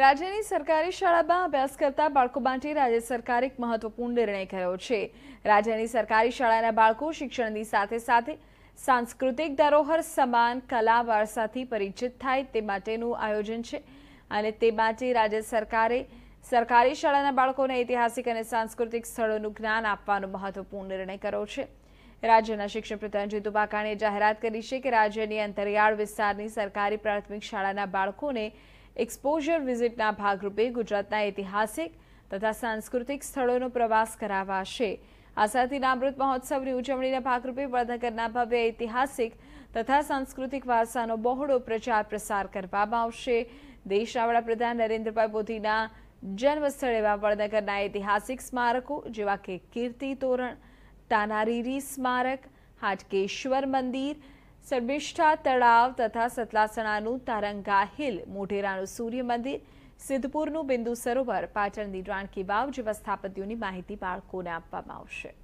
રાજ્યની સરકારી શાળામાં અભ્યાસ કરતા બાળકો માટે રાજ્ય સરકારે એક મહત્વપૂર્ણ નિર્ણય કર્યો છે રાજ્યની સરકારી શાળાના બાળકો શિક્ષણની સાથે સાથે સાંસ્કૃતિક ધરોહર સમાન કલા વારસાથી પરિચિત થાય તે માટેનું આયોજન છે અને તે માટે રાજ્ય સરકારે સરકારી શાળાના બાળકોને ઐતિહાસિક અને સાંસ્કૃતિક સ્થળોનું જ્ઞાન આપવાનો મહત્વપૂર્ણ નિર્ણય કર્યો છે રાજ્યના શિક્ષણ પ્રધાન જીતુ બાકાણીએ જાહેરાત કરી છે કે રાજ્યની અંતરિયાળ વિસ્તારની સરકારી પ્રાથમિક શાળાના બાળકોને એક્સપોઝર વિઝિટના ભાગરૂપે ગુજરાતના ઐતિહાસિક તથા સાંસ્કૃતિક સ્થળોનો પ્રવાસ કરાવાશે આ સાથે નામૃત મહોત્સવની ઉજવણીના ભાગરૂપે વડનગરના ભવ્ય ઐતિહાસિક તથા સાંસ્કૃતિક વારસાનો બહોળો પ્રચાર પ્રસાર કરવામાં આવશે દેશના વડાપ્રધાન નરેન્દ્રભાઈ મોદીના જન્મસ્થળ એવા વડનગરના ઐતિહાસિક સ્મારકો જેવા કે કીર્તિ તોરણ તાનારીરી સ્મારક હાટકેશ્વર મંદિર સરબિષ્ઠા તળાવ તથા સતલાસણાનું તારંગા હિલ મોઢેરાનું સૂર્ય મંદિર સિદ્ધપુરનું બિંદુ સરોવર પાટણની રાણકી વાવ જેવા સ્થાપત્યોની માહિતી બાળકોને આપવામાં આવશે